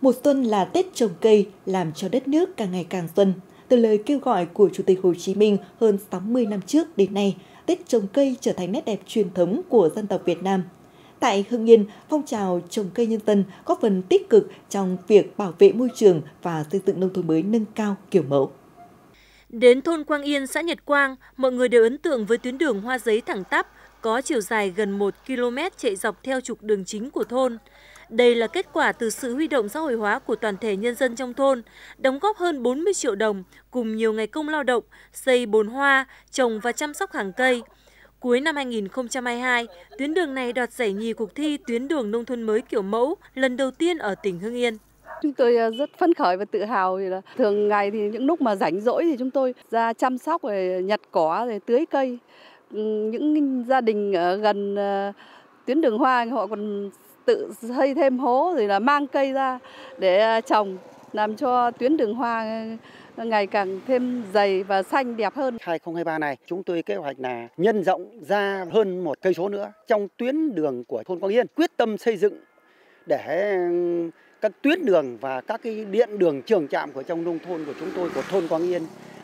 Một xuân là Tết trồng cây, làm cho đất nước càng ngày càng xuân. Từ lời kêu gọi của Chủ tịch Hồ Chí Minh hơn 60 năm trước đến nay, Tết trồng cây trở thành nét đẹp truyền thống của dân tộc Việt Nam. Tại Hưng Yên, phong trào trồng cây nhân dân góp phần tích cực trong việc bảo vệ môi trường và xây dựng nông thôn mới nâng cao kiểu mẫu. Đến thôn Quang Yên, xã Nhật Quang, mọi người đều ấn tượng với tuyến đường hoa giấy thẳng tắp có chiều dài gần 1 km chạy dọc theo trục đường chính của thôn. Đây là kết quả từ sự huy động xã hội hóa của toàn thể nhân dân trong thôn, đóng góp hơn 40 triệu đồng cùng nhiều ngày công lao động, xây bồn hoa, trồng và chăm sóc hàng cây. Cuối năm 2022, tuyến đường này đoạt giải nhì cuộc thi tuyến đường nông thôn mới kiểu mẫu lần đầu tiên ở tỉnh Hưng Yên. Chúng tôi ờ, rất phấn khởi và tự hào vì là thường ngày thì những lúc mà rảnh rỗi thì chúng tôi ra chăm sóc rồi nhặt cỏ rồi tưới cây. Những gia đình ở gần ờ, tuyến đường hoa họ còn tự xây thêm hố rồi là mang cây ra để à, trồng làm cho tuyến đường hoa ngày càng thêm dày và xanh đẹp hơn. 2023 này chúng tôi kế hoạch là nhân rộng ra hơn một cây số nữa trong tuyến đường của thôn Quang Yên, quyết tâm xây dựng để các tuyến đường và các cái điện đường trường trạm của trong nông thôn của chúng tôi của thôn Quang Yên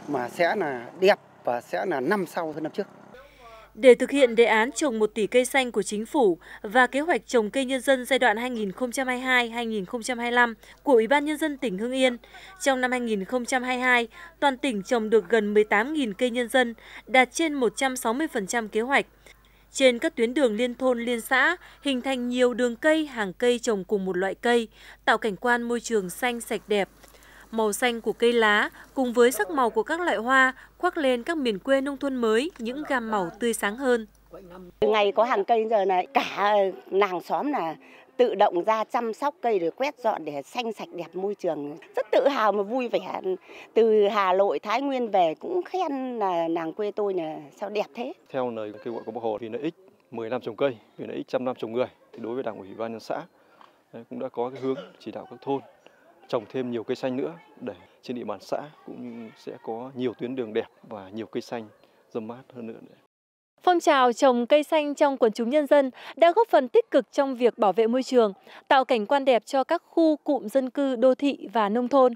mà sẽ là đẹp và sẽ là năm sau hơn năm trước. Để thực hiện đề án trồng 1 tỷ cây xanh của chính phủ và kế hoạch trồng cây nhân dân giai đoạn 2022-2025 của Ủy ban Nhân dân tỉnh Hưng Yên, trong năm 2022, toàn tỉnh trồng được gần 18.000 cây nhân dân, đạt trên 160% kế hoạch. Trên các tuyến đường liên thôn liên xã, hình thành nhiều đường cây, hàng cây trồng cùng một loại cây, tạo cảnh quan môi trường xanh sạch đẹp, màu xanh của cây lá cùng với sắc màu của các loại hoa khoác lên các miền quê nông thôn mới những gam màu tươi sáng hơn. Ngày có hàng cây giờ này cả ờ, làng xóm là tự động ra chăm sóc cây rồi quét dọn để xanh sạch đẹp môi trường rất tự hào mà vui vẻ từ Hà Nội Thái Nguyên về cũng khen là nàng quê tôi là sao đẹp thế theo lời kêu gọi của bác Hồ thì lợi ích 10 năm trồng cây vì lợi ích trăm năm trồng người thì đối với đảng ủy ban nhân xã cũng đã có cái hướng chỉ đạo các thôn trồng thêm nhiều cây xanh nữa để trên địa bàn xã cũng sẽ có nhiều tuyến đường đẹp và nhiều cây xanh râm mát hơn nữa. Phong trào trồng cây xanh trong quần chúng nhân dân đã góp phần tích cực trong việc bảo vệ môi trường, tạo cảnh quan đẹp cho các khu cụm dân cư đô thị và nông thôn.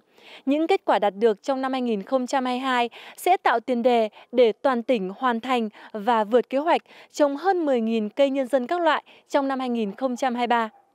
Những kết quả đạt được trong năm 2022 sẽ tạo tiền đề để toàn tỉnh hoàn thành và vượt kế hoạch trồng hơn 10.000 cây nhân dân các loại trong năm 2023.